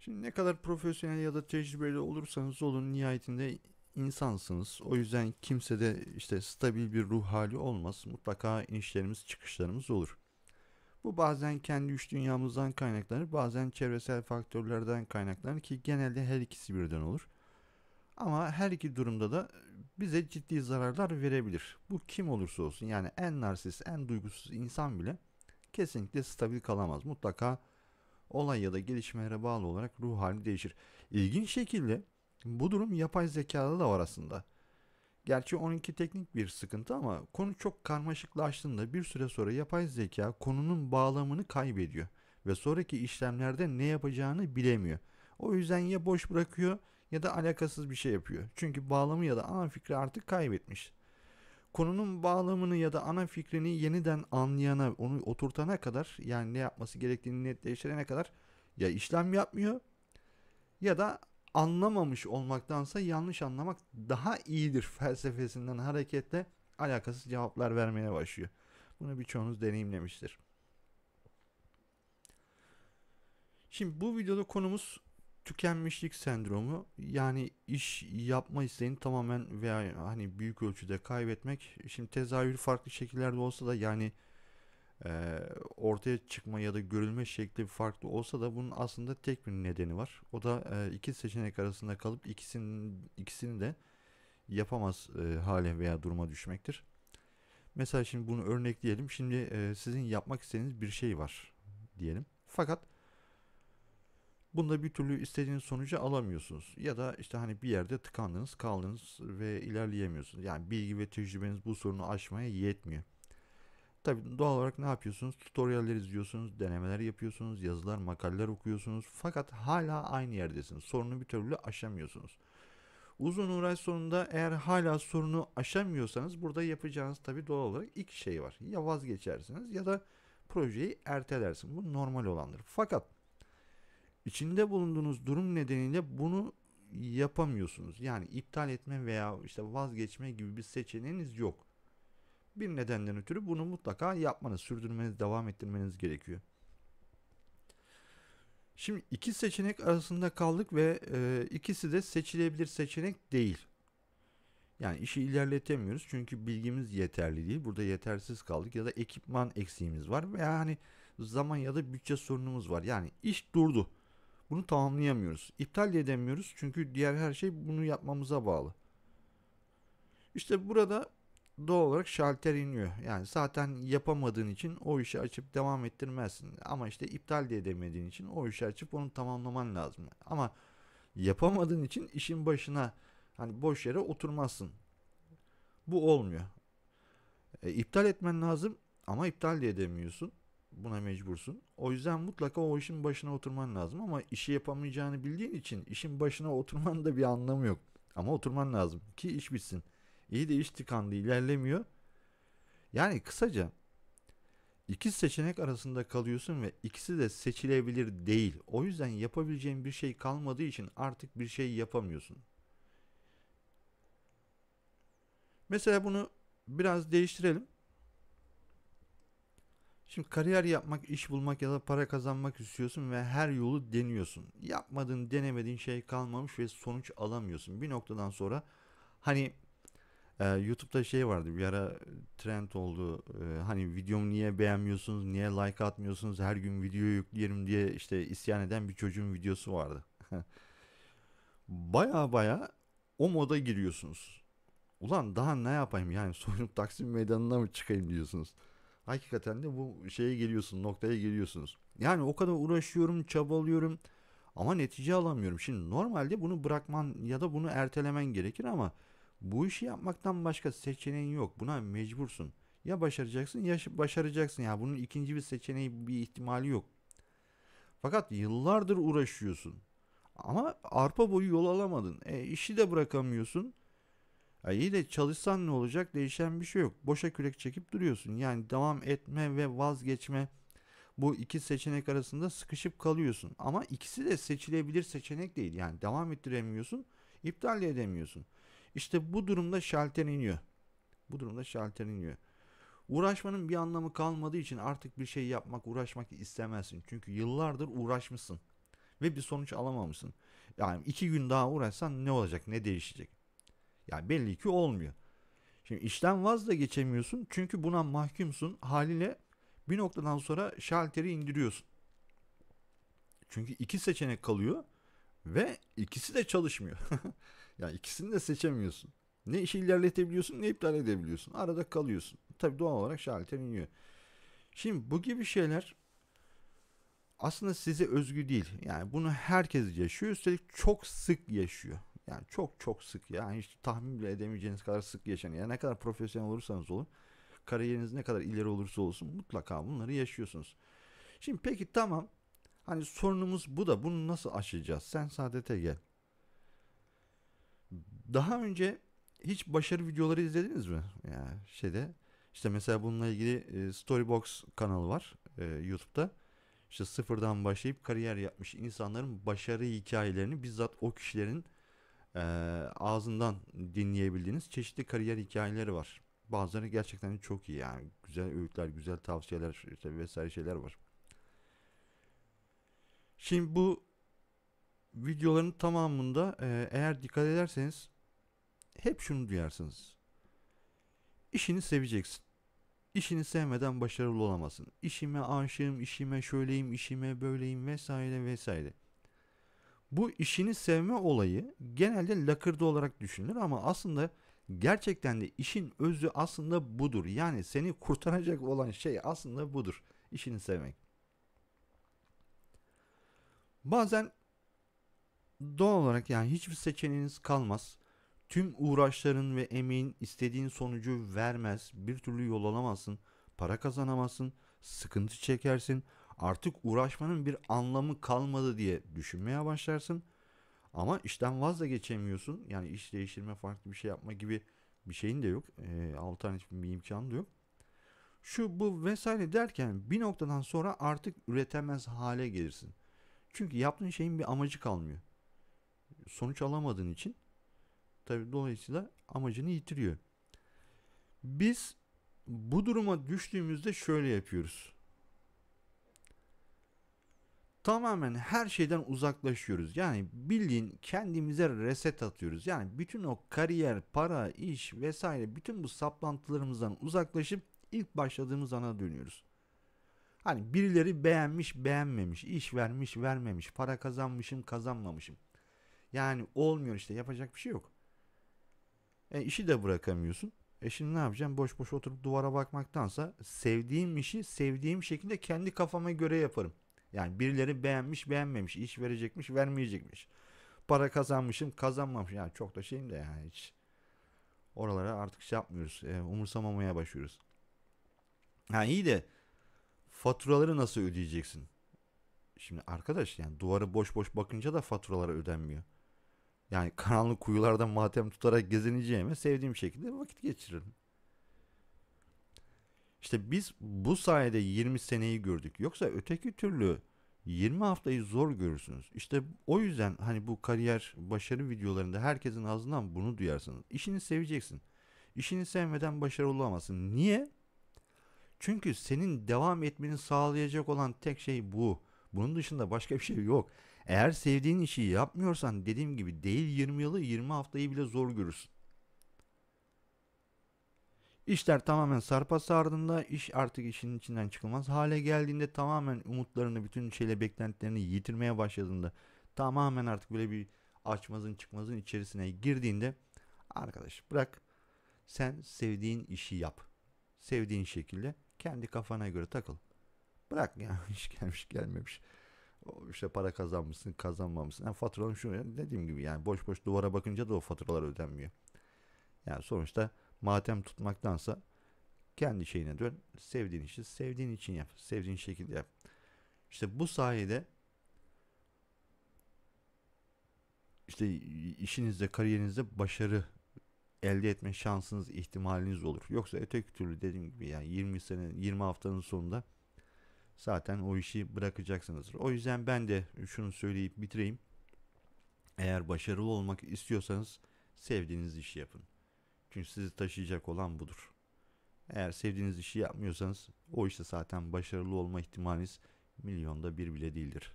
Şimdi ne kadar profesyonel ya da tecrübeli olursanız olun nihayetinde insansınız. O yüzden kimse de işte stabil bir ruh hali olmaz. Mutlaka inişlerimiz çıkışlarımız olur. Bu bazen kendi üç dünyamızdan kaynaklanır, bazen çevresel faktörlerden kaynaklanır ki genelde her ikisi birden olur. Ama her iki durumda da bize ciddi zararlar verebilir. Bu kim olursa olsun yani en narsist, en duygusuz insan bile kesinlikle stabil kalamaz. Mutlaka olay ya da gelişmelere bağlı olarak ruh hali değişir. İlginç şekilde bu durum yapay zekada da var aslında. Gerçi 12 teknik bir sıkıntı ama konu çok karmaşıklaştığında bir süre sonra yapay zeka konunun bağlamını kaybediyor ve sonraki işlemlerde ne yapacağını bilemiyor. O yüzden ya boş bırakıyor ya da alakasız bir şey yapıyor. Çünkü bağlamı ya da ana fikri artık kaybetmiş konunun bağlamını ya da ana fikrini yeniden anlayana, onu oturtana kadar yani ne yapması gerektiğini netleştirene kadar ya işlem yapmıyor ya da anlamamış olmaktansa yanlış anlamak daha iyidir felsefesinden hareketle alakasız cevaplar vermeye başlıyor. Bunu birçoğunuz deneyimlemiştir. Şimdi bu videoda konumuz tükenmişlik sendromu yani iş yapma isteğini tamamen veya hani büyük ölçüde kaybetmek. Şimdi tezahür farklı şekillerde olsa da yani e, ortaya çıkma ya da görülme şekli farklı olsa da bunun aslında tek bir nedeni var. O da e, iki seçenek arasında kalıp ikisini ikisini de yapamaz e, hale veya duruma düşmektir. Mesela şimdi bunu örnekleyelim. Şimdi e, sizin yapmak istediğiniz bir şey var diyelim. Fakat Bunda bir türlü istediğiniz sonucu alamıyorsunuz. Ya da işte hani bir yerde tıkandınız, kaldınız ve ilerleyemiyorsunuz. Yani bilgi ve tecrübeniz bu sorunu aşmaya yetmiyor. Tabi doğal olarak ne yapıyorsunuz? Tutorialler izliyorsunuz, denemeler yapıyorsunuz, yazılar, makaleler okuyorsunuz. Fakat hala aynı yerdesiniz. Sorunu bir türlü aşamıyorsunuz. Uzun uğraş sonunda eğer hala sorunu aşamıyorsanız burada yapacağınız tabi doğal olarak iki şey var. Ya vazgeçersiniz ya da projeyi ertelersiniz. Bu normal olandır. Fakat içinde bulunduğunuz durum nedeniyle bunu yapamıyorsunuz. Yani iptal etme veya işte vazgeçme gibi bir seçeneğiniz yok. Bir nedenden ötürü bunu mutlaka yapmanız, sürdürmeniz, devam ettirmeniz gerekiyor. Şimdi iki seçenek arasında kaldık ve e, ikisi de seçilebilir seçenek değil. Yani işi ilerletemiyoruz çünkü bilgimiz yeterli değil. Burada yetersiz kaldık ya da ekipman eksiğimiz var veya hani zaman ya da bütçe sorunumuz var. Yani iş durdu. Bunu tamamlayamıyoruz. İptal de edemiyoruz çünkü diğer her şey bunu yapmamıza bağlı. İşte burada doğal olarak şalter iniyor. Yani zaten yapamadığın için o işi açıp devam ettirmezsin. Ama işte iptal de edemediğin için o işi açıp onu tamamlaman lazım. Ama yapamadığın için işin başına hani boş yere oturmazsın. Bu olmuyor. E, iptal etmen lazım ama iptal de edemiyorsun buna mecbursun. O yüzden mutlaka o işin başına oturman lazım ama işi yapamayacağını bildiğin için işin başına oturman da bir anlamı yok. Ama oturman lazım ki iş bitsin. İyi de iş tıkandı, ilerlemiyor. Yani kısaca iki seçenek arasında kalıyorsun ve ikisi de seçilebilir değil. O yüzden yapabileceğin bir şey kalmadığı için artık bir şey yapamıyorsun. Mesela bunu biraz değiştirelim. Şimdi kariyer yapmak, iş bulmak ya da para kazanmak istiyorsun ve her yolu deniyorsun. Yapmadığın, denemediğin şey kalmamış ve sonuç alamıyorsun. Bir noktadan sonra hani e, YouTube'da şey vardı bir ara trend oldu. E, hani videomu niye beğenmiyorsunuz, niye like atmıyorsunuz, her gün video yükleyelim diye işte isyan eden bir çocuğun videosu vardı. baya baya o moda giriyorsunuz. Ulan daha ne yapayım yani soyunup Taksim Meydanı'na mı çıkayım diyorsunuz hakikaten de bu şeye geliyorsun, noktaya geliyorsunuz. Yani o kadar uğraşıyorum, çabalıyorum ama netice alamıyorum. Şimdi normalde bunu bırakman ya da bunu ertelemen gerekir ama bu işi yapmaktan başka seçeneğin yok. Buna mecbursun. Ya başaracaksın ya başaracaksın. Ya bunun ikinci bir seçeneği, bir ihtimali yok. Fakat yıllardır uğraşıyorsun. Ama arpa boyu yol alamadın. E, işi de bırakamıyorsun. Ya iyi de çalışsan ne olacak? Değişen bir şey yok. Boşa kürek çekip duruyorsun. Yani devam etme ve vazgeçme bu iki seçenek arasında sıkışıp kalıyorsun. Ama ikisi de seçilebilir seçenek değil. Yani devam ettiremiyorsun, iptal edemiyorsun. İşte bu durumda şalter iniyor. Bu durumda şalter iniyor. Uğraşmanın bir anlamı kalmadığı için artık bir şey yapmak, uğraşmak istemezsin. Çünkü yıllardır uğraşmışsın ve bir sonuç alamamışsın. Yani iki gün daha uğraşsan ne olacak, ne değişecek? Yani belli ki olmuyor. Şimdi işten vaz da geçemiyorsun çünkü buna mahkumsun. haline bir noktadan sonra şalteri indiriyorsun. Çünkü iki seçenek kalıyor ve ikisi de çalışmıyor. yani ikisini de seçemiyorsun. Ne işi ilerletebiliyorsun ne iptal edebiliyorsun. Arada kalıyorsun. Tabi doğal olarak şalter iniyor. Şimdi bu gibi şeyler aslında size özgü değil. Yani bunu herkes yaşıyor. Üstelik çok sık yaşıyor. Yani çok çok sık yani hiç tahmin bile edemeyeceğiniz kadar sık yaşanıyor. Yani ne kadar profesyonel olursanız olun kariyeriniz ne kadar ileri olursa olsun mutlaka bunları yaşıyorsunuz. Şimdi peki tamam hani sorunumuz bu da bunu nasıl aşacağız? Sen saadete gel. Daha önce hiç başarı videoları izlediniz mi? Yani şeyde işte mesela bununla ilgili e, Storybox kanalı var e, YouTube'da. İşte sıfırdan başlayıp kariyer yapmış insanların başarı hikayelerini bizzat o kişilerin e, ağzından dinleyebildiğiniz çeşitli kariyer hikayeleri var. Bazıları gerçekten çok iyi yani güzel öğütler, güzel tavsiyeler işte vesaire şeyler var. Şimdi bu videoların tamamında e, eğer dikkat ederseniz hep şunu duyarsınız. İşini seveceksin. İşini sevmeden başarılı olamazsın. İşime aşığım, işime şöyleyim, işime böyleyim vesaire vesaire. Bu işini sevme olayı genelde lakırdı olarak düşünülür ama aslında gerçekten de işin özü aslında budur. Yani seni kurtaracak olan şey aslında budur. İşini sevmek. Bazen doğal olarak yani hiçbir seçeneğiniz kalmaz. Tüm uğraşların ve emeğin istediğin sonucu vermez. Bir türlü yol alamazsın. Para kazanamazsın. Sıkıntı çekersin artık uğraşmanın bir anlamı kalmadı diye düşünmeye başlarsın. Ama işten vazgeçemiyorsun. Yani iş değiştirme, farklı bir şey yapma gibi bir şeyin de yok. E, alternatif bir imkan da yok. Şu bu vesaire derken bir noktadan sonra artık üretemez hale gelirsin. Çünkü yaptığın şeyin bir amacı kalmıyor. Sonuç alamadığın için tabi dolayısıyla amacını yitiriyor. Biz bu duruma düştüğümüzde şöyle yapıyoruz tamamen her şeyden uzaklaşıyoruz. Yani bildiğin kendimize reset atıyoruz. Yani bütün o kariyer, para, iş vesaire bütün bu saplantılarımızdan uzaklaşıp ilk başladığımız ana dönüyoruz. Hani birileri beğenmiş, beğenmemiş, iş vermiş, vermemiş, para kazanmışım, kazanmamışım. Yani olmuyor işte yapacak bir şey yok. E işi de bırakamıyorsun. E şimdi ne yapacağım? Boş boş oturup duvara bakmaktansa sevdiğim işi sevdiğim şekilde kendi kafama göre yaparım. Yani birileri beğenmiş beğenmemiş, iş verecekmiş vermeyecekmiş. Para kazanmışım kazanmamışım Yani çok da şeyim de yani hiç. Oralara artık şey yapmıyoruz. E, umursamamaya başlıyoruz. Ha iyi de faturaları nasıl ödeyeceksin? Şimdi arkadaş yani duvarı boş boş bakınca da faturalara ödenmiyor. Yani karanlık kuyularda matem tutarak gezineceğime sevdiğim şekilde vakit geçiririm. İşte biz bu sayede 20 seneyi gördük. Yoksa öteki türlü 20 haftayı zor görürsünüz. İşte o yüzden hani bu kariyer başarı videolarında herkesin ağzından bunu duyarsınız. İşini seveceksin. İşini sevmeden başarılı olamazsın. Niye? Çünkü senin devam etmeni sağlayacak olan tek şey bu. Bunun dışında başka bir şey yok. Eğer sevdiğin işi yapmıyorsan dediğim gibi değil 20 yılı 20 haftayı bile zor görürsün. İşler tamamen sarpa sardığında iş artık işin içinden çıkılmaz hale geldiğinde tamamen umutlarını bütün şeyle beklentilerini yitirmeye başladığında tamamen artık böyle bir açmazın çıkmazın içerisine girdiğinde arkadaş bırak sen sevdiğin işi yap. Sevdiğin şekilde kendi kafana göre takıl. Bırak ya iş gelmiş gelmemiş. O işte para kazanmışsın kazanmamışsın. Yani faturalarım şu dediğim gibi yani boş boş duvara bakınca da o faturalar ödenmiyor. Yani sonuçta matem tutmaktansa kendi şeyine dön. Sevdiğin işi sevdiğin için yap. Sevdiğin şekilde yap. İşte bu sayede işte işinizde, kariyerinizde başarı elde etme şansınız, ihtimaliniz olur. Yoksa öteki türlü dediğim gibi yani 20 sene, 20 haftanın sonunda zaten o işi bırakacaksınızdır. O yüzden ben de şunu söyleyip bitireyim. Eğer başarılı olmak istiyorsanız sevdiğiniz işi yapın. Çünkü sizi taşıyacak olan budur. Eğer sevdiğiniz işi yapmıyorsanız o işte zaten başarılı olma ihtimaliniz milyonda bir bile değildir.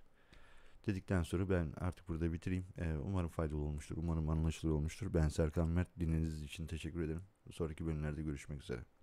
Dedikten sonra ben artık burada bitireyim. Ee, umarım faydalı olmuştur. Umarım anlaşılır olmuştur. Ben Serkan Mert. Dinlediğiniz için teşekkür ederim. Sonraki bölümlerde görüşmek üzere.